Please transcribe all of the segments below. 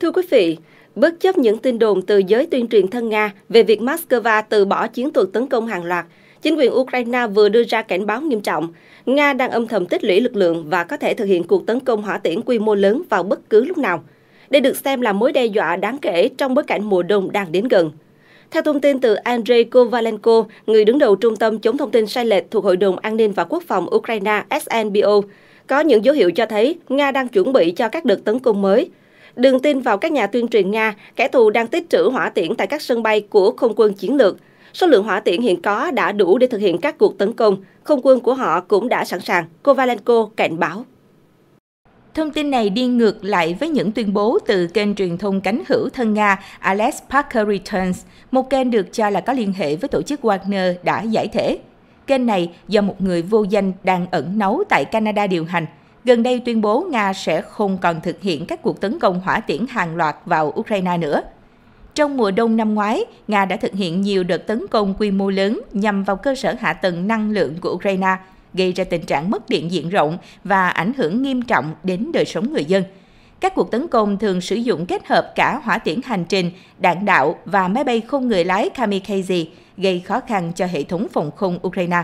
Thưa quý vị, bất chấp những tin đồn từ giới tuyên truyền thân Nga về việc Moscow từ bỏ chiến thuật tấn công hàng loạt, chính quyền Ukraine vừa đưa ra cảnh báo nghiêm trọng. Nga đang âm thầm tích lũy lực lượng và có thể thực hiện cuộc tấn công hỏa tiễn quy mô lớn vào bất cứ lúc nào. Đây được xem là mối đe dọa đáng kể trong bối cảnh mùa đông đang đến gần. Theo thông tin từ Andrei Kovalenko, người đứng đầu Trung tâm chống thông tin sai lệch thuộc Hội đồng An ninh và Quốc phòng Ukraine SNBO, có những dấu hiệu cho thấy Nga đang chuẩn bị cho các đợt tấn công mới – Đừng tin vào các nhà tuyên truyền Nga, kẻ thù đang tích trữ hỏa tiễn tại các sân bay của không quân chiến lược. Số lượng hỏa tiễn hiện có đã đủ để thực hiện các cuộc tấn công. Không quân của họ cũng đã sẵn sàng, Kovalenko cảnh báo. Thông tin này đi ngược lại với những tuyên bố từ kênh truyền thông cánh hữu thân Nga Alex Parker Returns, một kênh được cho là có liên hệ với tổ chức Wagner đã giải thể. Kênh này do một người vô danh đang ẩn nấu tại Canada điều hành – gần đây tuyên bố Nga sẽ không còn thực hiện các cuộc tấn công hỏa tiễn hàng loạt vào Ukraine nữa. Trong mùa đông năm ngoái, Nga đã thực hiện nhiều đợt tấn công quy mô lớn nhằm vào cơ sở hạ tầng năng lượng của Ukraine, gây ra tình trạng mất điện diện rộng và ảnh hưởng nghiêm trọng đến đời sống người dân. Các cuộc tấn công thường sử dụng kết hợp cả hỏa tiễn hành trình, đạn đạo và máy bay không người lái kamikaze, gây khó khăn cho hệ thống phòng không Ukraine.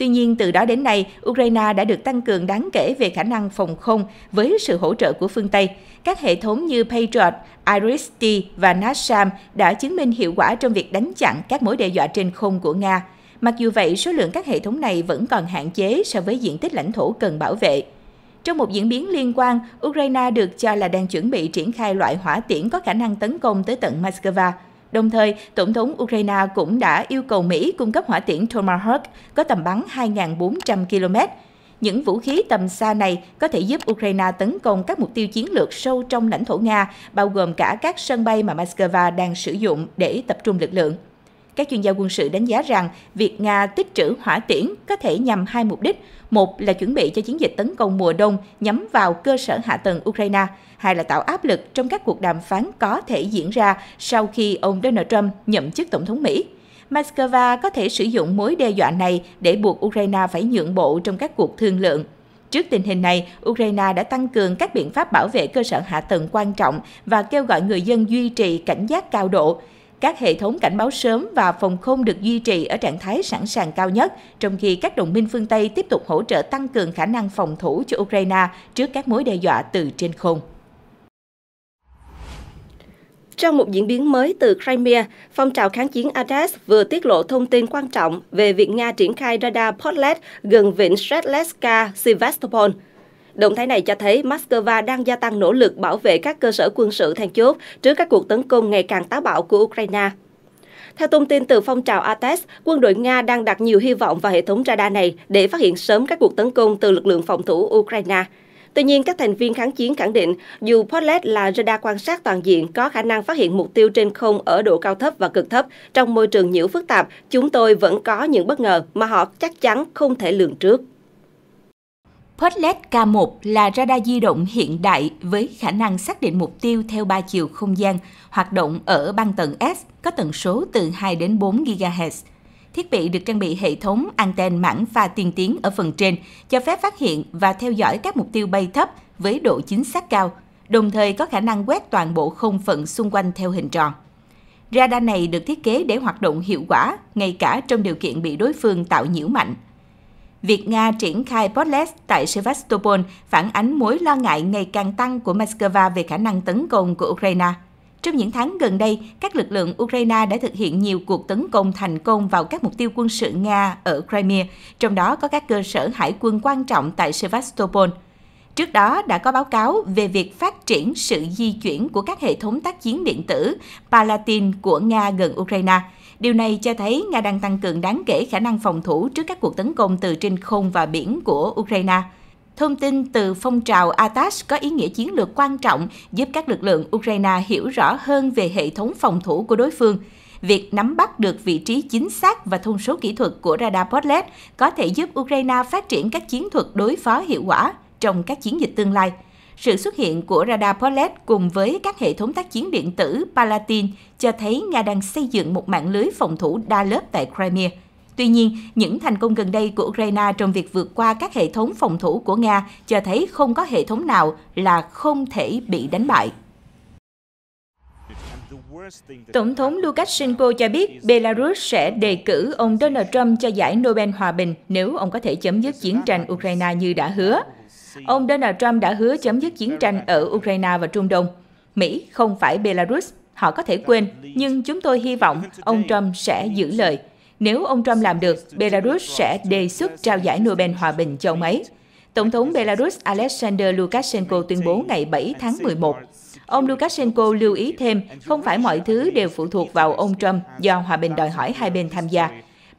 Tuy nhiên, từ đó đến nay, Ukraine đã được tăng cường đáng kể về khả năng phòng không với sự hỗ trợ của phương Tây. Các hệ thống như Patriot, IRIS-T và NASAM đã chứng minh hiệu quả trong việc đánh chặn các mối đe dọa trên không của Nga. Mặc dù vậy, số lượng các hệ thống này vẫn còn hạn chế so với diện tích lãnh thổ cần bảo vệ. Trong một diễn biến liên quan, Ukraine được cho là đang chuẩn bị triển khai loại hỏa tiễn có khả năng tấn công tới tận Moscow. Đồng thời, Tổng thống Ukraine cũng đã yêu cầu Mỹ cung cấp hỏa tiễn Tomahawk có tầm bắn 2.400 km. Những vũ khí tầm xa này có thể giúp Ukraine tấn công các mục tiêu chiến lược sâu trong lãnh thổ Nga, bao gồm cả các sân bay mà Moscow đang sử dụng để tập trung lực lượng. Các chuyên gia quân sự đánh giá rằng việc Nga tích trữ hỏa tiễn có thể nhằm hai mục đích. Một là chuẩn bị cho chiến dịch tấn công mùa đông nhắm vào cơ sở hạ tầng Ukraine. Hai là tạo áp lực trong các cuộc đàm phán có thể diễn ra sau khi ông Donald Trump nhậm chức Tổng thống Mỹ. Moscow có thể sử dụng mối đe dọa này để buộc Ukraine phải nhượng bộ trong các cuộc thương lượng. Trước tình hình này, Ukraine đã tăng cường các biện pháp bảo vệ cơ sở hạ tầng quan trọng và kêu gọi người dân duy trì cảnh giác cao độ các hệ thống cảnh báo sớm và phòng không được duy trì ở trạng thái sẵn sàng cao nhất, trong khi các đồng minh phương Tây tiếp tục hỗ trợ tăng cường khả năng phòng thủ cho Ukraine trước các mối đe dọa từ trên không. Trong một diễn biến mới từ Crimea, phong trào kháng chiến Adas vừa tiết lộ thông tin quan trọng về việc Nga triển khai radar Portlet gần vịnh Shetletska, Sevastopol – Động thái này cho thấy Moscow đang gia tăng nỗ lực bảo vệ các cơ sở quân sự then chốt trước các cuộc tấn công ngày càng táo bạo của Ukraine. Theo thông tin từ phong trào ATES, quân đội Nga đang đặt nhiều hy vọng vào hệ thống radar này để phát hiện sớm các cuộc tấn công từ lực lượng phòng thủ Ukraine. Tuy nhiên, các thành viên kháng chiến khẳng định, dù Portlet là radar quan sát toàn diện có khả năng phát hiện mục tiêu trên không ở độ cao thấp và cực thấp, trong môi trường nhiễu phức tạp, chúng tôi vẫn có những bất ngờ mà họ chắc chắn không thể lường trước. Podlet K1 là radar di động hiện đại với khả năng xác định mục tiêu theo 3 chiều không gian, hoạt động ở băng tần S, có tần số từ 2 đến 4 GHz. Thiết bị được trang bị hệ thống anten mảng pha tiên tiến ở phần trên, cho phép phát hiện và theo dõi các mục tiêu bay thấp với độ chính xác cao, đồng thời có khả năng quét toàn bộ không phận xung quanh theo hình tròn. Radar này được thiết kế để hoạt động hiệu quả, ngay cả trong điều kiện bị đối phương tạo nhiễu mạnh – việc Nga triển khai Podles tại Sevastopol phản ánh mối lo ngại ngày càng tăng của Moscow về khả năng tấn công của Ukraine. Trong những tháng gần đây, các lực lượng Ukraine đã thực hiện nhiều cuộc tấn công thành công vào các mục tiêu quân sự Nga ở Crimea, trong đó có các cơ sở hải quân quan trọng tại Sevastopol. Trước đó đã có báo cáo về việc phát triển sự di chuyển của các hệ thống tác chiến điện tử Palatin của Nga gần Ukraine – Điều này cho thấy Nga đang tăng cường đáng kể khả năng phòng thủ trước các cuộc tấn công từ trên không và biển của Ukraine. Thông tin từ phong trào ATAS có ý nghĩa chiến lược quan trọng giúp các lực lượng Ukraine hiểu rõ hơn về hệ thống phòng thủ của đối phương. Việc nắm bắt được vị trí chính xác và thông số kỹ thuật của radar Portlet có thể giúp Ukraine phát triển các chiến thuật đối phó hiệu quả trong các chiến dịch tương lai – sự xuất hiện của radar Polet cùng với các hệ thống tác chiến điện tử Palatin cho thấy Nga đang xây dựng một mạng lưới phòng thủ đa lớp tại Crimea. Tuy nhiên, những thành công gần đây của Ukraine trong việc vượt qua các hệ thống phòng thủ của Nga cho thấy không có hệ thống nào là không thể bị đánh bại. Tổng thống Lukashenko cho biết Belarus sẽ đề cử ông Donald Trump cho giải Nobel Hòa bình nếu ông có thể chấm dứt chiến tranh Ukraine như đã hứa. Ông Donald Trump đã hứa chấm dứt chiến tranh ở Ukraine và Trung Đông. Mỹ không phải Belarus, họ có thể quên, nhưng chúng tôi hy vọng ông Trump sẽ giữ lời. Nếu ông Trump làm được, Belarus sẽ đề xuất trao giải Nobel Hòa bình cho ông ấy. Tổng thống Belarus Alexander Lukashenko tuyên bố ngày 7 tháng 11. Ông Lukashenko lưu ý thêm, không phải mọi thứ đều phụ thuộc vào ông Trump do hòa bình đòi hỏi hai bên tham gia.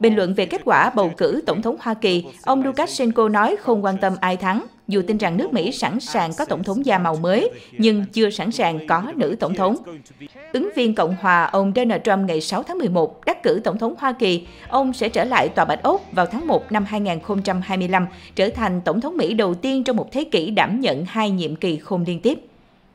Bình luận về kết quả bầu cử Tổng thống Hoa Kỳ, ông Lukashenko nói không quan tâm ai thắng, dù tin rằng nước Mỹ sẵn sàng có tổng thống da màu mới, nhưng chưa sẵn sàng có nữ tổng thống. Ứng viên Cộng hòa ông Donald Trump ngày 6 tháng 11 đắc cử Tổng thống Hoa Kỳ. Ông sẽ trở lại Tòa Bạch Ốc vào tháng 1 năm 2025, trở thành Tổng thống Mỹ đầu tiên trong một thế kỷ đảm nhận hai nhiệm kỳ không liên tiếp.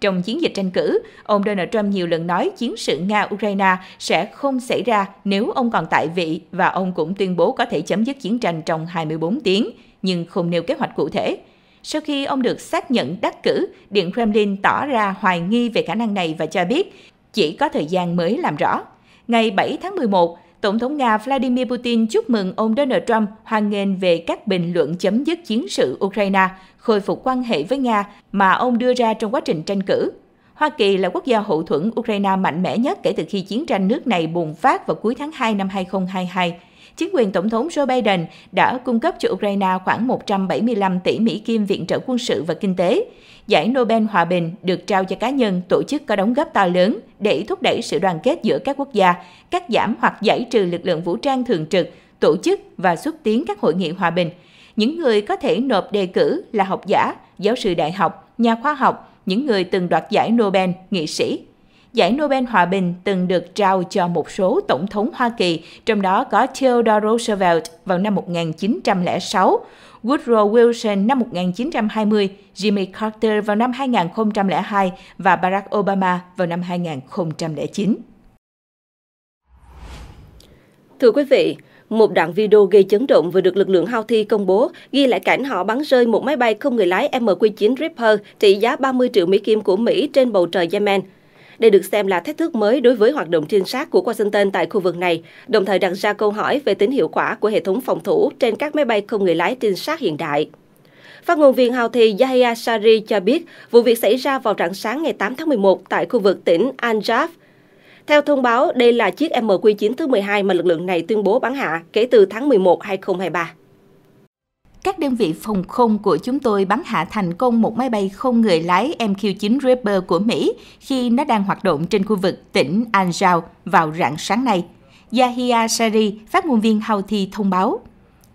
Trong chiến dịch tranh cử, ông Donald Trump nhiều lần nói chiến sự Nga-Ukraine sẽ không xảy ra nếu ông còn tại vị và ông cũng tuyên bố có thể chấm dứt chiến tranh trong 24 tiếng, nhưng không nêu kế hoạch cụ thể. Sau khi ông được xác nhận đắc cử, Điện Kremlin tỏ ra hoài nghi về khả năng này và cho biết chỉ có thời gian mới làm rõ. Ngày 7 tháng 11, Tổng thống Nga Vladimir Putin chúc mừng ông Donald Trump hoan nghênh về các bình luận chấm dứt chiến sự Ukraine, khôi phục quan hệ với Nga mà ông đưa ra trong quá trình tranh cử. Hoa Kỳ là quốc gia hậu thuẫn Ukraine mạnh mẽ nhất kể từ khi chiến tranh nước này bùng phát vào cuối tháng 2 năm 2022 chính quyền Tổng thống Joe Biden đã cung cấp cho Ukraine khoảng 175 tỷ Mỹ Kim viện trợ quân sự và kinh tế. Giải Nobel Hòa Bình được trao cho cá nhân, tổ chức có đóng góp to lớn để thúc đẩy sự đoàn kết giữa các quốc gia, cắt giảm hoặc giải trừ lực lượng vũ trang thường trực, tổ chức và xúc tiến các hội nghị hòa bình. Những người có thể nộp đề cử là học giả, giáo sư đại học, nhà khoa học, những người từng đoạt giải Nobel, nghị sĩ, giải Nobel Hòa Bình từng được trao cho một số tổng thống Hoa Kỳ, trong đó có Theodore Roosevelt vào năm 1906, Woodrow Wilson năm 1920, Jimmy Carter vào năm 2002 và Barack Obama vào năm 2009. Thưa quý vị, một đoạn video gây chấn động vừa được lực lượng Houthi công bố ghi lại cảnh họ bắn rơi một máy bay không người lái MQ-9 Reaper trị giá 30 triệu Mỹ Kim của Mỹ trên bầu trời Yemen – đây được xem là thách thức mới đối với hoạt động trinh sát của Washington tại khu vực này, đồng thời đặt ra câu hỏi về tính hiệu quả của hệ thống phòng thủ trên các máy bay không người lái trinh sát hiện đại. Phát ngôn viên Houthi Yahya Sari cho biết vụ việc xảy ra vào rạng sáng ngày 8 tháng 11 tại khu vực tỉnh Anjaf. Theo thông báo, đây là chiếc MQ-9 thứ 12 mà lực lượng này tuyên bố bắn hạ kể từ tháng 11, 2023 các đơn vị phòng không của chúng tôi bắn hạ thành công một máy bay không người lái MQ-9 Reaper của Mỹ khi nó đang hoạt động trên khu vực tỉnh Anjao vào rạng sáng nay. Yahia Shari, phát ngôn viên Houthi thông báo.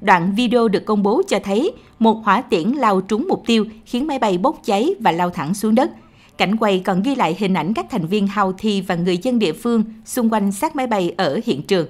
Đoạn video được công bố cho thấy một hỏa tiễn lao trúng mục tiêu khiến máy bay bốc cháy và lao thẳng xuống đất. Cảnh quay còn ghi lại hình ảnh các thành viên Houthi và người dân địa phương xung quanh xác máy bay ở hiện trường.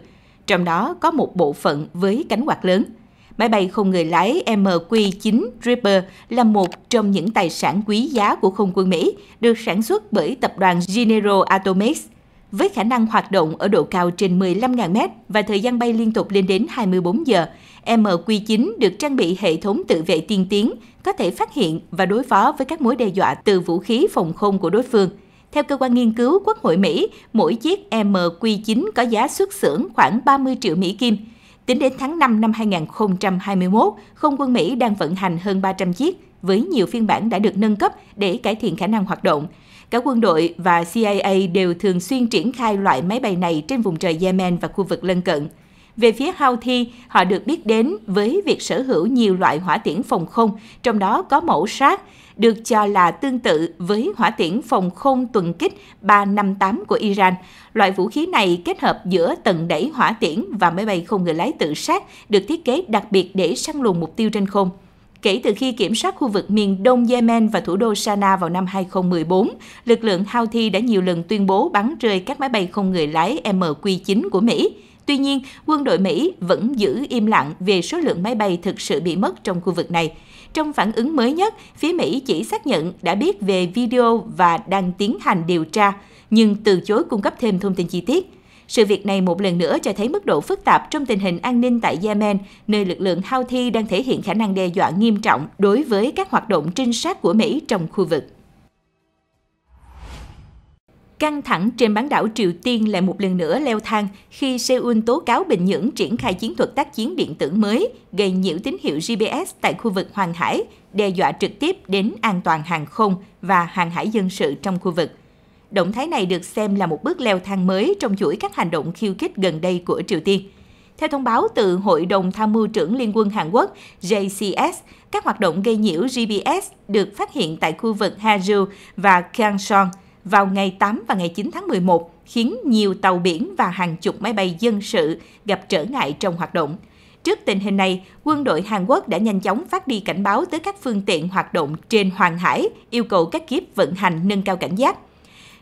Trong đó có một bộ phận với cánh quạt lớn – Máy bay không người lái MQ-9 Reaper là một trong những tài sản quý giá của không quân Mỹ, được sản xuất bởi tập đoàn General Atomics. Với khả năng hoạt động ở độ cao trên 15.000m và thời gian bay liên tục lên đến 24 giờ, MQ-9 được trang bị hệ thống tự vệ tiên tiến, có thể phát hiện và đối phó với các mối đe dọa từ vũ khí phòng không của đối phương. Theo cơ quan nghiên cứu Quốc hội Mỹ, mỗi chiếc MQ-9 có giá xuất xưởng khoảng 30 triệu Mỹ Kim – Tính đến tháng 5 năm 2021, không quân Mỹ đang vận hành hơn 300 chiếc với nhiều phiên bản đã được nâng cấp để cải thiện khả năng hoạt động. Cả quân đội và CIA đều thường xuyên triển khai loại máy bay này trên vùng trời Yemen và khu vực lân cận. Về phía Houthi, họ được biết đến với việc sở hữu nhiều loại hỏa tiễn phòng không, trong đó có mẫu sát được cho là tương tự với hỏa tiễn phòng không tuần kích 358 của Iran. Loại vũ khí này kết hợp giữa tầng đẩy hỏa tiễn và máy bay không người lái tự sát được thiết kế đặc biệt để săn lùng mục tiêu trên không kể từ khi kiểm soát khu vực miền đông Yemen và thủ đô Sana vào năm 2014, lực lượng Houthi đã nhiều lần tuyên bố bắn rơi các máy bay không người lái MQ-9 của Mỹ. Tuy nhiên, quân đội Mỹ vẫn giữ im lặng về số lượng máy bay thực sự bị mất trong khu vực này. Trong phản ứng mới nhất, phía Mỹ chỉ xác nhận đã biết về video và đang tiến hành điều tra, nhưng từ chối cung cấp thêm thông tin chi tiết. Sự việc này một lần nữa cho thấy mức độ phức tạp trong tình hình an ninh tại Yemen, nơi lực lượng Houthi đang thể hiện khả năng đe dọa nghiêm trọng đối với các hoạt động trinh sát của Mỹ trong khu vực. Căng thẳng trên bán đảo Triều Tiên lại một lần nữa leo thang khi Seoul tố cáo Bình Nhưỡng triển khai chiến thuật tác chiến điện tử mới gây nhiễu tín hiệu GPS tại khu vực Hoàng Hải, đe dọa trực tiếp đến an toàn hàng không và hàng hải dân sự trong khu vực. Động thái này được xem là một bước leo thang mới trong chuỗi các hành động khiêu khích gần đây của Triều Tiên. Theo thông báo từ Hội đồng Tham mưu trưởng Liên quân Hàn Quốc JCS, các hoạt động gây nhiễu GPS được phát hiện tại khu vực Haju và Gangseong – vào ngày 8 và ngày 9 tháng 11 khiến nhiều tàu biển và hàng chục máy bay dân sự gặp trở ngại trong hoạt động. Trước tình hình này, quân đội Hàn Quốc đã nhanh chóng phát đi cảnh báo tới các phương tiện hoạt động trên Hoàng Hải, yêu cầu các kiếp vận hành nâng cao cảnh giác.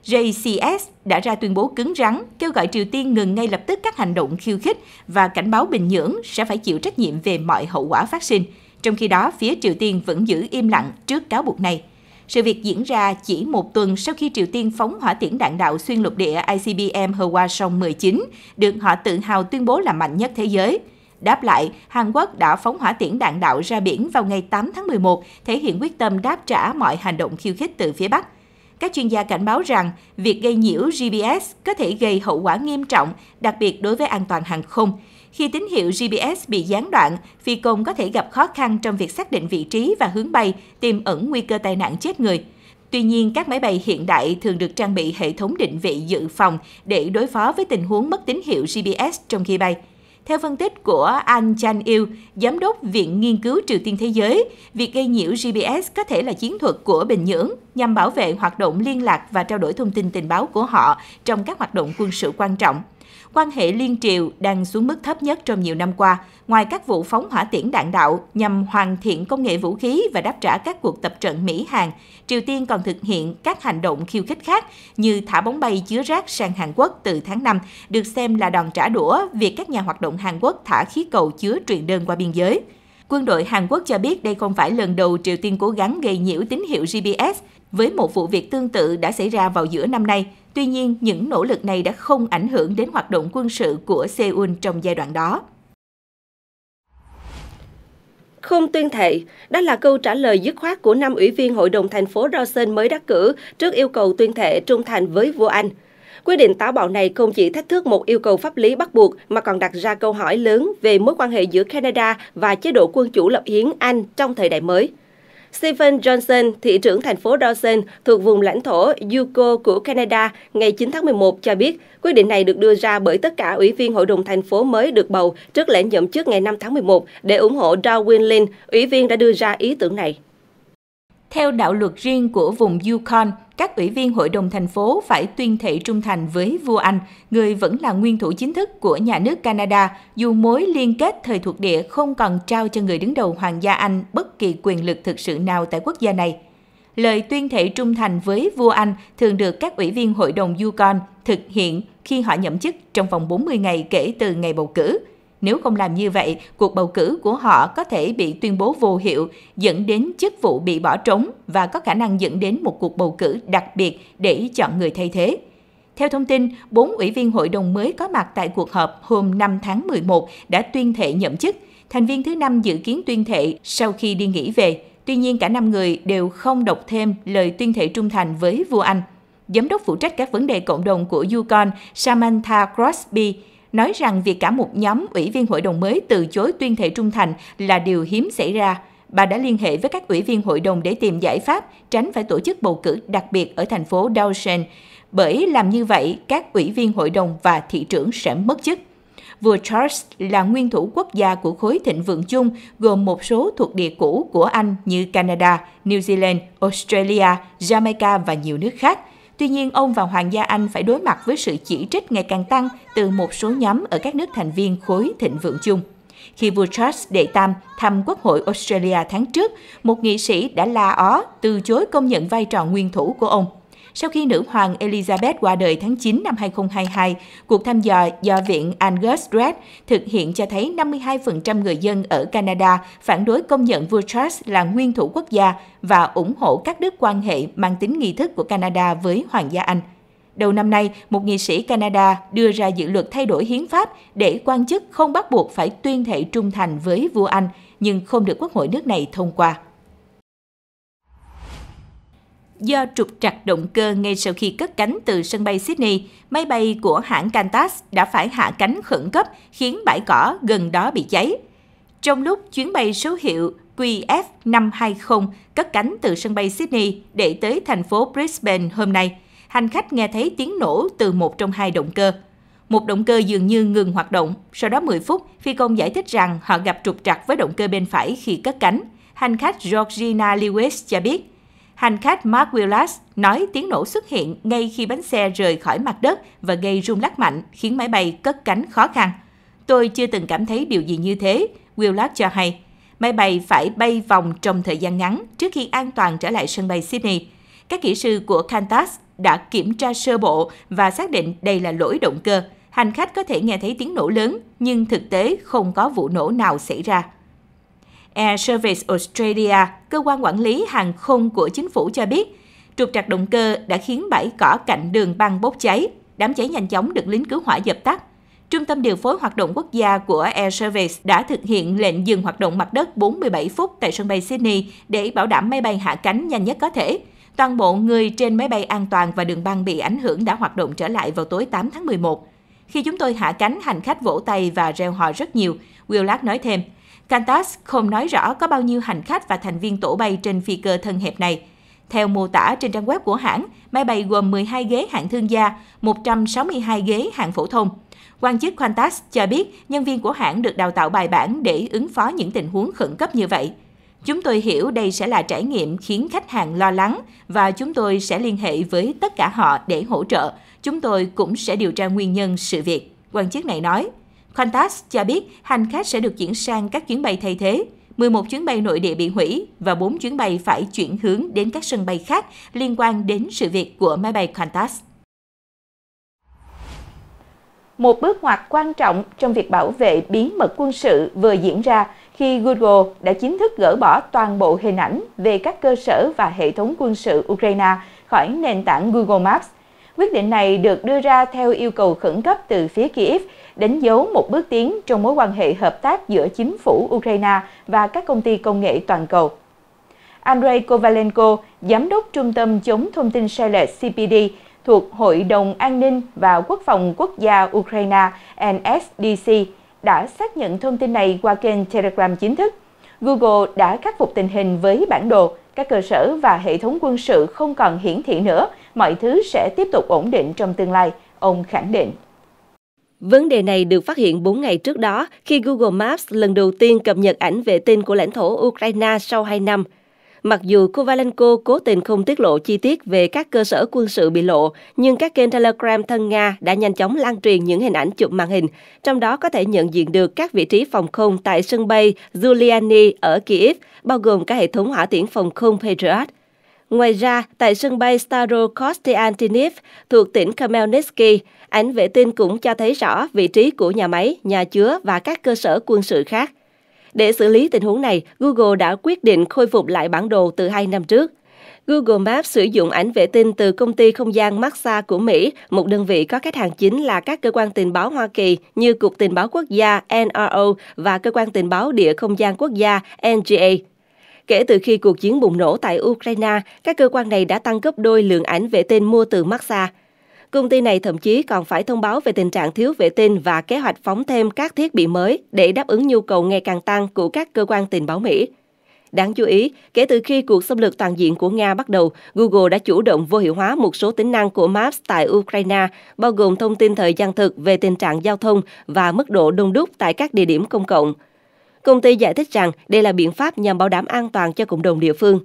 JCS đã ra tuyên bố cứng rắn, kêu gọi Triều Tiên ngừng ngay lập tức các hành động khiêu khích và cảnh báo Bình Nhưỡng sẽ phải chịu trách nhiệm về mọi hậu quả phát sinh. Trong khi đó, phía Triều Tiên vẫn giữ im lặng trước cáo buộc này. Sự việc diễn ra chỉ một tuần sau khi Triều Tiên phóng hỏa tiễn đạn đạo xuyên lục địa ICBM Hwasong-19, được họ tự hào tuyên bố là mạnh nhất thế giới. Đáp lại, Hàn Quốc đã phóng hỏa tiễn đạn đạo ra biển vào ngày 8 tháng 11, thể hiện quyết tâm đáp trả mọi hành động khiêu khích từ phía Bắc – các chuyên gia cảnh báo rằng việc gây nhiễu GPS có thể gây hậu quả nghiêm trọng, đặc biệt đối với an toàn hàng không. Khi tín hiệu GPS bị gián đoạn, phi công có thể gặp khó khăn trong việc xác định vị trí và hướng bay, tiềm ẩn nguy cơ tai nạn chết người. Tuy nhiên, các máy bay hiện đại thường được trang bị hệ thống định vị dự phòng để đối phó với tình huống mất tín hiệu GPS trong khi bay. Theo phân tích của Anh Chan Il, giám đốc Viện Nghiên cứu Triều Tiên Thế giới, việc gây nhiễu GPS có thể là chiến thuật của Bình Nhưỡng nhằm bảo vệ hoạt động liên lạc và trao đổi thông tin tình báo của họ trong các hoạt động quân sự quan trọng quan hệ liên triều đang xuống mức thấp nhất trong nhiều năm qua, ngoài các vụ phóng hỏa tiễn đạn đạo nhằm hoàn thiện công nghệ vũ khí và đáp trả các cuộc tập trận Mỹ-Hàn, Triều Tiên còn thực hiện các hành động khiêu khích khác như thả bóng bay chứa rác sang Hàn Quốc từ tháng 5, được xem là đòn trả đũa việc các nhà hoạt động Hàn Quốc thả khí cầu chứa truyền đơn qua biên giới. Quân đội Hàn Quốc cho biết đây không phải lần đầu Triều Tiên cố gắng gây nhiễu tín hiệu GPS với một vụ việc tương tự đã xảy ra vào giữa năm nay. Tuy nhiên, những nỗ lực này đã không ảnh hưởng đến hoạt động quân sự của Seoul trong giai đoạn đó. Không tuyên thệ, đó là câu trả lời dứt khoát của năm ủy viên hội đồng thành phố Rawson mới đắc cử trước yêu cầu tuyên thệ trung thành với vua Anh. Quy định táo bạo này không chỉ thách thức một yêu cầu pháp lý bắt buộc mà còn đặt ra câu hỏi lớn về mối quan hệ giữa Canada và chế độ quân chủ lập hiến Anh trong thời đại mới. Stephen Johnson, thị trưởng thành phố Dawson thuộc vùng lãnh thổ Yukon của Canada ngày 9 tháng 11 cho biết quyết định này được đưa ra bởi tất cả ủy viên hội đồng thành phố mới được bầu trước lễ nhậm chức ngày 5 tháng 11 để ủng hộ Darwin Lin, ủy viên đã đưa ra ý tưởng này. Theo đạo luật riêng của vùng Yukon, các ủy viên hội đồng thành phố phải tuyên thệ trung thành với vua Anh, người vẫn là nguyên thủ chính thức của nhà nước Canada, dù mối liên kết thời thuộc địa không còn trao cho người đứng đầu hoàng gia Anh bất kỳ quyền lực thực sự nào tại quốc gia này. Lời tuyên thệ trung thành với vua Anh thường được các ủy viên hội đồng Yukon thực hiện khi họ nhậm chức trong vòng 40 ngày kể từ ngày bầu cử. Nếu không làm như vậy, cuộc bầu cử của họ có thể bị tuyên bố vô hiệu, dẫn đến chức vụ bị bỏ trống và có khả năng dẫn đến một cuộc bầu cử đặc biệt để chọn người thay thế. Theo thông tin, bốn ủy viên hội đồng mới có mặt tại cuộc họp hôm 5 tháng 11 đã tuyên thệ nhậm chức – Thành viên thứ năm dự kiến tuyên thệ sau khi đi nghỉ về. Tuy nhiên cả năm người đều không đọc thêm lời tuyên thệ trung thành với vua Anh. Giám đốc phụ trách các vấn đề cộng đồng của Yukon Samantha Crosby nói rằng việc cả một nhóm ủy viên hội đồng mới từ chối tuyên thệ trung thành là điều hiếm xảy ra. Bà đã liên hệ với các ủy viên hội đồng để tìm giải pháp tránh phải tổ chức bầu cử đặc biệt ở thành phố Dawson, bởi làm như vậy các ủy viên hội đồng và thị trưởng sẽ mất chức vua Charles là nguyên thủ quốc gia của khối thịnh vượng chung gồm một số thuộc địa cũ của Anh như Canada, New Zealand, Australia, Jamaica và nhiều nước khác. Tuy nhiên, ông và Hoàng gia Anh phải đối mặt với sự chỉ trích ngày càng tăng từ một số nhóm ở các nước thành viên khối thịnh vượng chung. Khi vua Charles đệ tam thăm Quốc hội Australia tháng trước, một nghị sĩ đã la ó từ chối công nhận vai trò nguyên thủ của ông. Sau khi nữ hoàng Elizabeth qua đời tháng 9 năm 2022, cuộc thăm dò do Viện Angus Reid thực hiện cho thấy 52% người dân ở Canada phản đối công nhận vua Charles là nguyên thủ quốc gia và ủng hộ các đức quan hệ mang tính nghi thức của Canada với Hoàng gia Anh. Đầu năm nay, một nghị sĩ Canada đưa ra dự luật thay đổi hiến pháp để quan chức không bắt buộc phải tuyên thệ trung thành với vua Anh, nhưng không được quốc hội nước này thông qua do trục trặc động cơ ngay sau khi cất cánh từ sân bay Sydney, máy bay của hãng Qantas đã phải hạ cánh khẩn cấp khiến bãi cỏ gần đó bị cháy. Trong lúc chuyến bay số hiệu QF520 cất cánh từ sân bay Sydney để tới thành phố Brisbane hôm nay, hành khách nghe thấy tiếng nổ từ một trong hai động cơ. Một động cơ dường như ngừng hoạt động, sau đó 10 phút, phi công giải thích rằng họ gặp trục trặc với động cơ bên phải khi cất cánh. Hành khách Georgina Lewis cho biết Hành khách Mark Willas nói tiếng nổ xuất hiện ngay khi bánh xe rời khỏi mặt đất và gây rung lắc mạnh, khiến máy bay cất cánh khó khăn. Tôi chưa từng cảm thấy điều gì như thế, Willas cho hay. Máy bay phải bay vòng trong thời gian ngắn trước khi an toàn trở lại sân bay Sydney. Các kỹ sư của Qantas đã kiểm tra sơ bộ và xác định đây là lỗi động cơ. Hành khách có thể nghe thấy tiếng nổ lớn, nhưng thực tế không có vụ nổ nào xảy ra. Air Service Australia, cơ quan quản lý hàng không của chính phủ cho biết, trục trặc động cơ đã khiến bãi cỏ cạnh đường băng bốc cháy. Đám cháy nhanh chóng được lính cứu hỏa dập tắt. Trung tâm điều phối hoạt động quốc gia của Air Service đã thực hiện lệnh dừng hoạt động mặt đất 47 phút tại sân bay Sydney để bảo đảm máy bay hạ cánh nhanh nhất có thể. Toàn bộ người trên máy bay an toàn và đường băng bị ảnh hưởng đã hoạt động trở lại vào tối 8 tháng 11. Khi chúng tôi hạ cánh, hành khách vỗ tay và reo hò rất nhiều, Willard nói thêm – Qantas không nói rõ có bao nhiêu hành khách và thành viên tổ bay trên phi cơ thân hẹp này. Theo mô tả trên trang web của hãng, máy bay gồm 12 ghế hạng thương gia, 162 ghế hạng phổ thông. Quan chức Qantas cho biết nhân viên của hãng được đào tạo bài bản để ứng phó những tình huống khẩn cấp như vậy. Chúng tôi hiểu đây sẽ là trải nghiệm khiến khách hàng lo lắng và chúng tôi sẽ liên hệ với tất cả họ để hỗ trợ. Chúng tôi cũng sẽ điều tra nguyên nhân sự việc, quan chức này nói. Qantas cho biết hành khách sẽ được chuyển sang các chuyến bay thay thế. 11 chuyến bay nội địa bị hủy và 4 chuyến bay phải chuyển hướng đến các sân bay khác liên quan đến sự việc của máy bay Qantas. Một bước ngoặt quan trọng trong việc bảo vệ bí mật quân sự vừa diễn ra khi Google đã chính thức gỡ bỏ toàn bộ hình ảnh về các cơ sở và hệ thống quân sự Ukraine khỏi nền tảng Google Maps – Quyết định này được đưa ra theo yêu cầu khẩn cấp từ phía Kiev, đánh dấu một bước tiến trong mối quan hệ hợp tác giữa chính phủ Ukraine và các công ty công nghệ toàn cầu. Andrei Kovalenko, Giám đốc Trung tâm chống thông tin sai lệch CPD thuộc Hội đồng An ninh và Quốc phòng Quốc gia Ukraine NSDC, đã xác nhận thông tin này qua kênh Telegram chính thức. Google đã khắc phục tình hình với bản đồ, các cơ sở và hệ thống quân sự không còn hiển thị nữa – mọi thứ sẽ tiếp tục ổn định trong tương lai, ông khẳng định. Vấn đề này được phát hiện 4 ngày trước đó khi Google Maps lần đầu tiên cập nhật ảnh vệ tinh của lãnh thổ Ukraine sau 2 năm. Mặc dù Kovalenko cố tình không tiết lộ chi tiết về các cơ sở quân sự bị lộ, nhưng các kênh Telegram thân Nga đã nhanh chóng lan truyền những hình ảnh chụp màn hình, trong đó có thể nhận diện được các vị trí phòng không tại sân bay Giuliani ở Kiev, bao gồm cả hệ thống hỏa tiễn phòng không Patriot. Ngoài ra, tại sân bay Starokostiantinov thuộc tỉnh Khmelnytsky, ảnh vệ tinh cũng cho thấy rõ vị trí của nhà máy, nhà chứa và các cơ sở quân sự khác. Để xử lý tình huống này, Google đã quyết định khôi phục lại bản đồ từ hai năm trước. Google Maps sử dụng ảnh vệ tinh từ công ty không gian Maxar của Mỹ, một đơn vị có khách hàng chính là các cơ quan tình báo Hoa Kỳ như Cục Tình báo Quốc gia NRO và Cơ quan Tình báo Địa không gian Quốc gia NGA. Kể từ khi cuộc chiến bùng nổ tại Ukraine, các cơ quan này đã tăng gấp đôi lượng ảnh vệ tinh mua từ Maxa. Công ty này thậm chí còn phải thông báo về tình trạng thiếu vệ tinh và kế hoạch phóng thêm các thiết bị mới để đáp ứng nhu cầu ngày càng tăng của các cơ quan tình báo Mỹ. Đáng chú ý, kể từ khi cuộc xâm lược toàn diện của Nga bắt đầu, Google đã chủ động vô hiệu hóa một số tính năng của Maps tại Ukraine, bao gồm thông tin thời gian thực về tình trạng giao thông và mức độ đông đúc tại các địa điểm công cộng – Công ty giải thích rằng đây là biện pháp nhằm bảo đảm an toàn cho cộng đồng địa phương.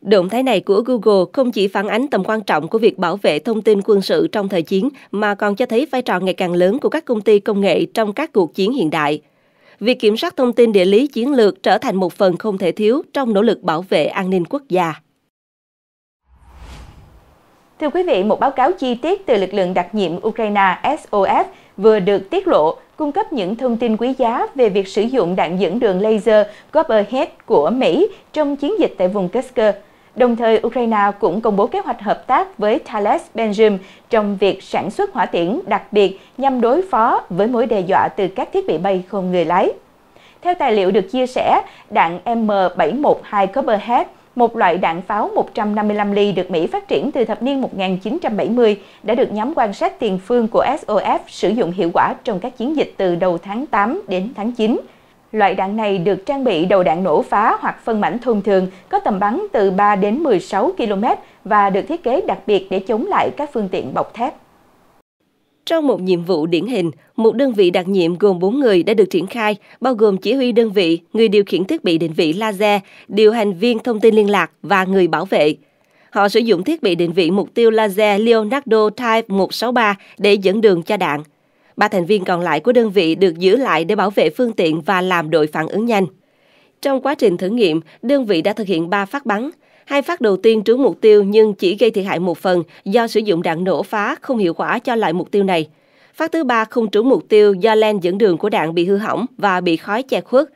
Động thái này của Google không chỉ phản ánh tầm quan trọng của việc bảo vệ thông tin quân sự trong thời chiến mà còn cho thấy vai trò ngày càng lớn của các công ty công nghệ trong các cuộc chiến hiện đại. Việc kiểm soát thông tin địa lý chiến lược trở thành một phần không thể thiếu trong nỗ lực bảo vệ an ninh quốc gia. Thưa quý vị, một báo cáo chi tiết từ lực lượng đặc nhiệm Ukraine SOS vừa được tiết lộ cung cấp những thông tin quý giá về việc sử dụng đạn dẫn đường laser Copperhead của Mỹ trong chiến dịch tại vùng Kursk. Đồng thời, Ukraine cũng công bố kế hoạch hợp tác với Thales Belgium trong việc sản xuất hỏa tiễn đặc biệt nhằm đối phó với mối đe dọa từ các thiết bị bay không người lái. Theo tài liệu được chia sẻ, đạn M712 Copperhead một loại đạn pháo 155 ly được Mỹ phát triển từ thập niên 1970 đã được nhóm quan sát tiền phương của SOF sử dụng hiệu quả trong các chiến dịch từ đầu tháng 8 đến tháng 9. Loại đạn này được trang bị đầu đạn nổ phá hoặc phân mảnh thông thường, có tầm bắn từ 3 đến 16 km và được thiết kế đặc biệt để chống lại các phương tiện bọc thép. Trong một nhiệm vụ điển hình, một đơn vị đặc nhiệm gồm 4 người đã được triển khai, bao gồm chỉ huy đơn vị, người điều khiển thiết bị định vị laser, điều hành viên thông tin liên lạc và người bảo vệ. Họ sử dụng thiết bị định vị mục tiêu laser Leonardo Type 163 để dẫn đường cho đạn. Ba thành viên còn lại của đơn vị được giữ lại để bảo vệ phương tiện và làm đội phản ứng nhanh. Trong quá trình thử nghiệm, đơn vị đã thực hiện 3 phát bắn – Hai phát đầu tiên trúng mục tiêu nhưng chỉ gây thiệt hại một phần do sử dụng đạn nổ phá không hiệu quả cho loại mục tiêu này. Phát thứ ba không trúng mục tiêu do len dẫn đường của đạn bị hư hỏng và bị khói che khuất.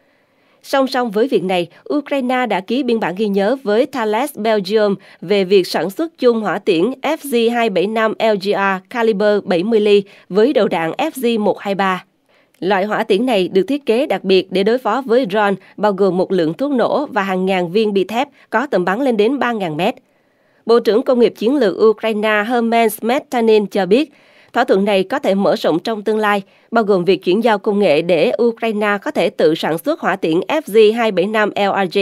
Song song với việc này, Ukraine đã ký biên bản ghi nhớ với Thales Belgium về việc sản xuất chung hỏa tiễn fz 275 LGR caliber 70 ly với đầu đạn fz 123 Loại hỏa tiễn này được thiết kế đặc biệt để đối phó với drone, bao gồm một lượng thuốc nổ và hàng ngàn viên bi thép có tầm bắn lên đến 3.000 mét. Bộ trưởng Công nghiệp Chiến lược Ukraine Herman Smetanin cho biết, thỏa thuận này có thể mở rộng trong tương lai, bao gồm việc chuyển giao công nghệ để Ukraine có thể tự sản xuất hỏa tiễn fz 275 LRG.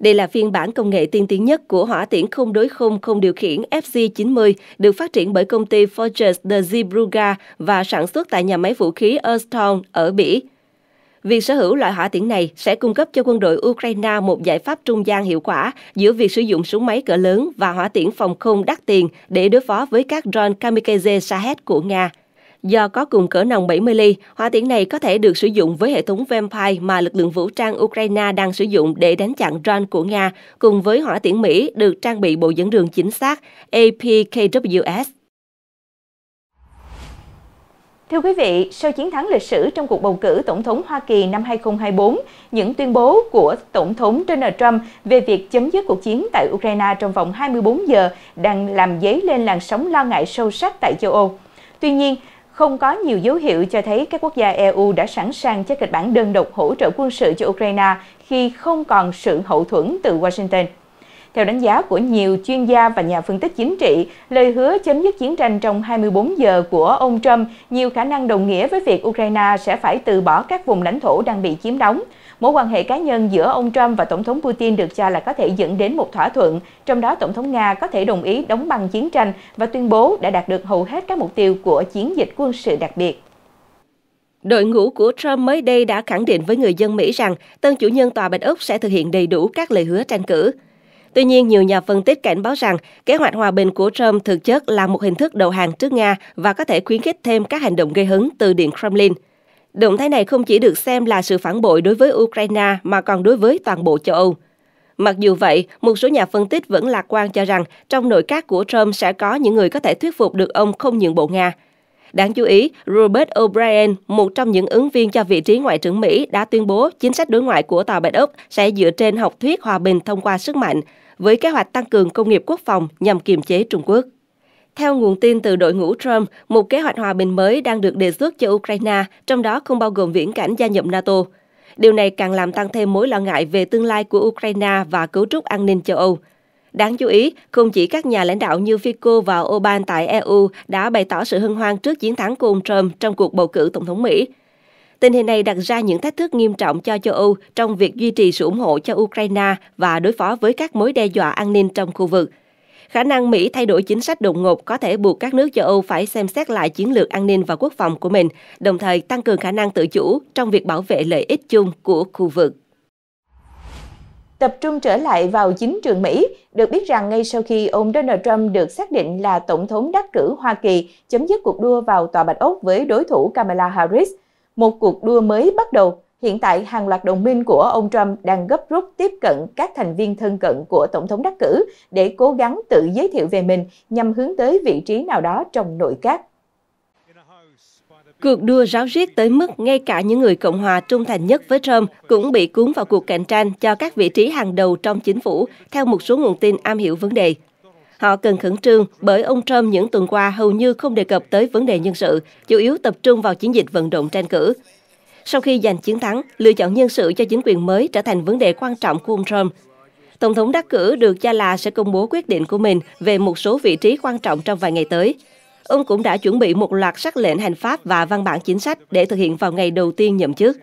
Đây là phiên bản công nghệ tiên tiến nhất của hỏa tiễn không đối không không điều khiển FC-90 được phát triển bởi công ty Forges de Zeebrugge và sản xuất tại nhà máy vũ khí Earthtown ở Bỉ. Việc sở hữu loại hỏa tiễn này sẽ cung cấp cho quân đội Ukraine một giải pháp trung gian hiệu quả giữa việc sử dụng súng máy cỡ lớn và hỏa tiễn phòng không đắt tiền để đối phó với các drone kamikaze Shahed của Nga. Do có cùng cỡ nòng 70 ly, hỏa tiễn này có thể được sử dụng với hệ thống Vampire mà lực lượng vũ trang Ukraine đang sử dụng để đánh chặn drone của Nga, cùng với hỏa tiễn Mỹ được trang bị bộ dẫn đường chính xác APKWS. Thưa quý vị, sau chiến thắng lịch sử trong cuộc bầu cử Tổng thống Hoa Kỳ năm 2024, những tuyên bố của Tổng thống Donald Trump về việc chấm dứt cuộc chiến tại Ukraine trong vòng 24 giờ đang làm dấy lên làn sóng lo ngại sâu sắc tại châu Âu. Tuy nhiên, không có nhiều dấu hiệu cho thấy các quốc gia EU đã sẵn sàng cho kịch bản đơn độc hỗ trợ quân sự cho Ukraine khi không còn sự hậu thuẫn từ Washington. Theo đánh giá của nhiều chuyên gia và nhà phân tích chính trị, lời hứa chấm dứt chiến tranh trong 24 giờ của ông Trump nhiều khả năng đồng nghĩa với việc Ukraine sẽ phải từ bỏ các vùng lãnh thổ đang bị chiếm đóng. Mối quan hệ cá nhân giữa ông Trump và Tổng thống Putin được cho là có thể dẫn đến một thỏa thuận, trong đó Tổng thống Nga có thể đồng ý đóng băng chiến tranh và tuyên bố đã đạt được hầu hết các mục tiêu của chiến dịch quân sự đặc biệt. Đội ngũ của Trump mới đây đã khẳng định với người dân Mỹ rằng tân chủ nhân Tòa Bạch Ốc sẽ thực hiện đầy đủ các lời hứa tranh cử. Tuy nhiên, nhiều nhà phân tích cảnh báo rằng kế hoạch hòa bình của Trump thực chất là một hình thức đầu hàng trước Nga và có thể khuyến khích thêm các hành động gây hứng từ Điện Kremlin. Động thái này không chỉ được xem là sự phản bội đối với Ukraine mà còn đối với toàn bộ châu Âu. Mặc dù vậy, một số nhà phân tích vẫn lạc quan cho rằng trong nội các của Trump sẽ có những người có thể thuyết phục được ông không nhượng bộ Nga. Đáng chú ý, Robert O'Brien, một trong những ứng viên cho vị trí Ngoại trưởng Mỹ, đã tuyên bố chính sách đối ngoại của Tòa Bạch Ốc sẽ dựa trên học thuyết hòa bình thông qua sức mạnh, với kế hoạch tăng cường công nghiệp quốc phòng nhằm kiềm chế Trung Quốc. Theo nguồn tin từ đội ngũ Trump, một kế hoạch hòa bình mới đang được đề xuất cho Ukraine, trong đó không bao gồm viễn cảnh gia nhập NATO. Điều này càng làm tăng thêm mối lo ngại về tương lai của Ukraine và cấu trúc an ninh châu Âu. Đáng chú ý, không chỉ các nhà lãnh đạo như Fico và Orbán tại EU đã bày tỏ sự hân hoan trước chiến thắng của ông Trump trong cuộc bầu cử tổng thống Mỹ, Tình hình này đặt ra những thách thức nghiêm trọng cho châu Âu trong việc duy trì sự ủng hộ cho Ukraine và đối phó với các mối đe dọa an ninh trong khu vực. Khả năng Mỹ thay đổi chính sách đột ngột có thể buộc các nước châu Âu phải xem xét lại chiến lược an ninh và quốc phòng của mình, đồng thời tăng cường khả năng tự chủ trong việc bảo vệ lợi ích chung của khu vực. Tập trung trở lại vào chính trường Mỹ, được biết rằng ngay sau khi ông Donald Trump được xác định là tổng thống đắc cử Hoa Kỳ, chấm dứt cuộc đua vào Tòa Bạch Ốc với đối thủ Kamala Harris – một cuộc đua mới bắt đầu. Hiện tại, hàng loạt đồng minh của ông Trump đang gấp rút tiếp cận các thành viên thân cận của Tổng thống đắc cử để cố gắng tự giới thiệu về mình nhằm hướng tới vị trí nào đó trong nội các. Cuộc đua ráo riết tới mức ngay cả những người Cộng hòa trung thành nhất với Trump cũng bị cuốn vào cuộc cạnh tranh cho các vị trí hàng đầu trong chính phủ, theo một số nguồn tin am hiểu vấn đề. Họ cần khẩn trương bởi ông Trump những tuần qua hầu như không đề cập tới vấn đề nhân sự, chủ yếu tập trung vào chiến dịch vận động tranh cử. Sau khi giành chiến thắng, lựa chọn nhân sự cho chính quyền mới trở thành vấn đề quan trọng của ông Trump. Tổng thống đắc cử được cho là sẽ công bố quyết định của mình về một số vị trí quan trọng trong vài ngày tới. Ông cũng đã chuẩn bị một loạt sắc lệnh hành pháp và văn bản chính sách để thực hiện vào ngày đầu tiên nhậm chức.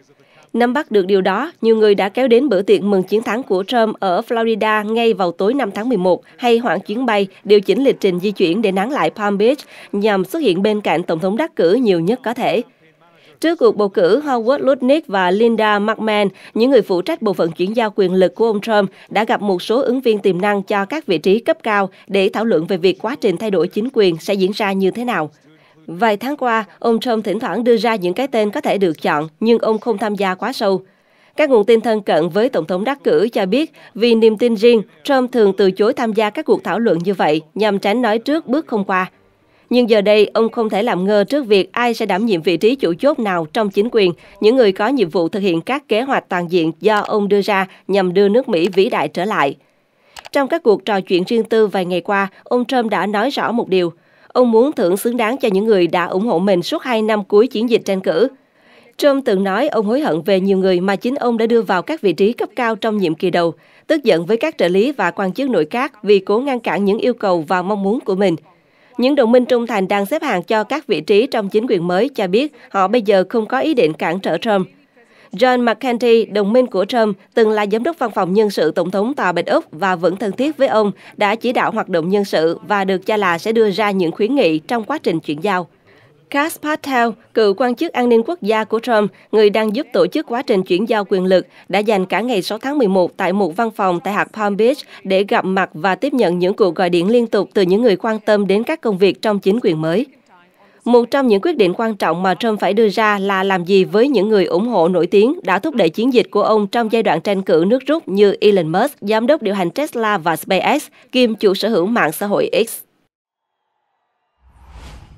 Nắm bắt được điều đó, nhiều người đã kéo đến bữa tiệc mừng chiến thắng của Trump ở Florida ngay vào tối 5 tháng 11 hay hoãn chuyến bay, điều chỉnh lịch trình di chuyển để nán lại Palm Beach nhằm xuất hiện bên cạnh Tổng thống đắc cử nhiều nhất có thể. Trước cuộc bầu cử, Howard Lutnick và Linda McMahon, những người phụ trách bộ phận chuyển giao quyền lực của ông Trump, đã gặp một số ứng viên tiềm năng cho các vị trí cấp cao để thảo luận về việc quá trình thay đổi chính quyền sẽ diễn ra như thế nào. Vài tháng qua, ông Trump thỉnh thoảng đưa ra những cái tên có thể được chọn, nhưng ông không tham gia quá sâu. Các nguồn tin thân cận với Tổng thống đắc cử cho biết vì niềm tin riêng, Trump thường từ chối tham gia các cuộc thảo luận như vậy nhằm tránh nói trước bước không qua. Nhưng giờ đây, ông không thể làm ngơ trước việc ai sẽ đảm nhiệm vị trí chủ chốt nào trong chính quyền, những người có nhiệm vụ thực hiện các kế hoạch toàn diện do ông đưa ra nhằm đưa nước Mỹ vĩ đại trở lại. Trong các cuộc trò chuyện riêng tư vài ngày qua, ông Trump đã nói rõ một điều – Ông muốn thưởng xứng đáng cho những người đã ủng hộ mình suốt 2 năm cuối chiến dịch tranh cử. Trump từng nói ông hối hận về nhiều người mà chính ông đã đưa vào các vị trí cấp cao trong nhiệm kỳ đầu, tức giận với các trợ lý và quan chức nội các vì cố ngăn cản những yêu cầu và mong muốn của mình. Những đồng minh trung thành đang xếp hàng cho các vị trí trong chính quyền mới cho biết họ bây giờ không có ý định cản trở Trump. John McCarthy, đồng minh của Trump, từng là giám đốc văn phòng nhân sự Tổng thống Tòa Bạch Ốc và vẫn thân thiết với ông, đã chỉ đạo hoạt động nhân sự và được cho là sẽ đưa ra những khuyến nghị trong quá trình chuyển giao. Cass Patel, cựu quan chức an ninh quốc gia của Trump, người đang giúp tổ chức quá trình chuyển giao quyền lực, đã dành cả ngày 6 tháng 11 tại một văn phòng tại hạt Palm Beach để gặp mặt và tiếp nhận những cuộc gọi điện liên tục từ những người quan tâm đến các công việc trong chính quyền mới. Một trong những quyết định quan trọng mà Trump phải đưa ra là làm gì với những người ủng hộ nổi tiếng đã thúc đẩy chiến dịch của ông trong giai đoạn tranh cử nước rút như Elon Musk, giám đốc điều hành Tesla và SpaceX, kiêm chủ sở hữu mạng xã hội X.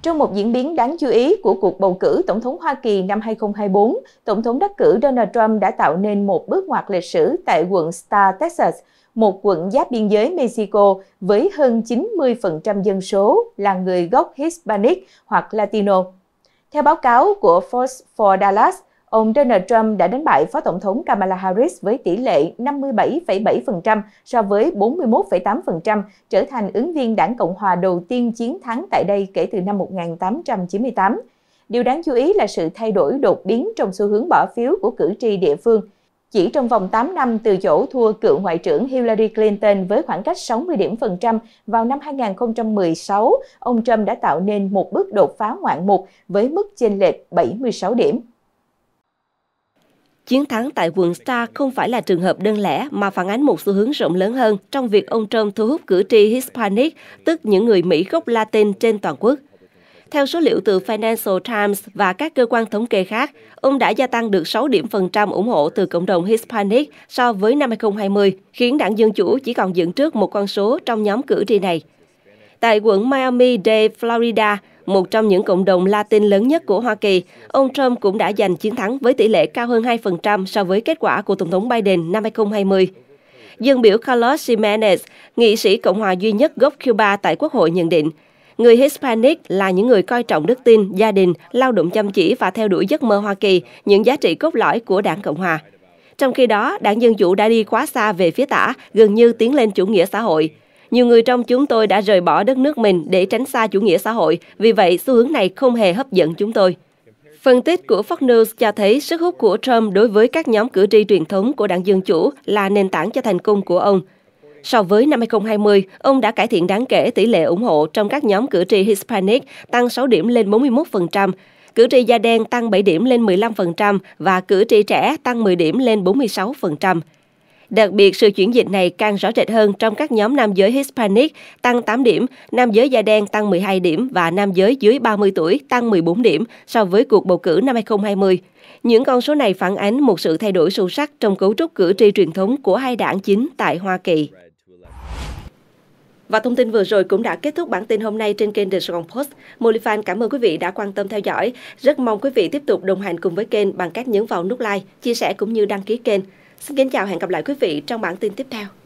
Trong một diễn biến đáng chú ý của cuộc bầu cử Tổng thống Hoa Kỳ năm 2024, Tổng thống đắc cử Donald Trump đã tạo nên một bước ngoặt lịch sử tại quận Star, Texas – một quận giáp biên giới Mexico với hơn 90% dân số là người gốc Hispanic hoặc Latino. Theo báo cáo của Forbes for Dallas, ông Donald Trump đã đánh bại Phó Tổng thống Kamala Harris với tỷ lệ 57,7% so với 41,8%, trở thành ứng viên đảng Cộng hòa đầu tiên chiến thắng tại đây kể từ năm 1898. Điều đáng chú ý là sự thay đổi đột biến trong xu hướng bỏ phiếu của cử tri địa phương – chỉ trong vòng 8 năm từ chỗ thua cựu Ngoại trưởng Hillary Clinton với khoảng cách 60 điểm phần trăm vào năm 2016, ông Trump đã tạo nên một bước đột phá ngoạn mục với mức chênh lệch 76 điểm. Chiến thắng tại quận Star không phải là trường hợp đơn lẻ mà phản ánh một xu hướng rộng lớn hơn trong việc ông Trump thu hút cử tri Hispanic, tức những người Mỹ gốc Latin trên toàn quốc. Theo số liệu từ Financial Times và các cơ quan thống kê khác, ông đã gia tăng được 6 điểm phần trăm ủng hộ từ cộng đồng Hispanic so với năm 2020, khiến đảng Dân Chủ chỉ còn dựng trước một con số trong nhóm cử tri này. Tại quận Miami-Dade, Florida, một trong những cộng đồng Latin lớn nhất của Hoa Kỳ, ông Trump cũng đã giành chiến thắng với tỷ lệ cao hơn 2% so với kết quả của Tổng thống Biden năm 2020. Dân biểu Carlos Jimenez, nghị sĩ Cộng hòa duy nhất gốc Cuba tại Quốc hội nhận định, Người Hispanic là những người coi trọng đức tin, gia đình, lao động chăm chỉ và theo đuổi giấc mơ Hoa Kỳ, những giá trị cốt lõi của Đảng Cộng hòa. Trong khi đó, Đảng Dân chủ đã đi quá xa về phía tả, gần như tiến lên chủ nghĩa xã hội. Nhiều người trong chúng tôi đã rời bỏ đất nước mình để tránh xa chủ nghĩa xã hội, vì vậy xu hướng này không hề hấp dẫn chúng tôi. Phân tích của Fox News cho thấy sức hút của Trump đối với các nhóm cử tri truyền thống của đảng Dân Chủ là nền tảng cho thành công của ông – So với năm 2020, ông đã cải thiện đáng kể tỷ lệ ủng hộ trong các nhóm cử tri Hispanic tăng 6 điểm lên 41%, cử tri da đen tăng 7 điểm lên 15% và cử tri trẻ tăng 10 điểm lên 46%. Đặc biệt, sự chuyển dịch này càng rõ rệt hơn trong các nhóm nam giới Hispanic tăng 8 điểm, nam giới da đen tăng 12 điểm và nam giới dưới 30 tuổi tăng 14 điểm so với cuộc bầu cử năm 2020. Những con số này phản ánh một sự thay đổi sâu sắc trong cấu trúc cử tri truyền thống của hai đảng chính tại Hoa Kỳ. Và thông tin vừa rồi cũng đã kết thúc bản tin hôm nay trên kênh The Sài Gòn Post. Molifan cảm ơn quý vị đã quan tâm theo dõi. Rất mong quý vị tiếp tục đồng hành cùng với kênh bằng cách nhấn vào nút like, chia sẻ cũng như đăng ký kênh. Xin kính chào hẹn gặp lại quý vị trong bản tin tiếp theo.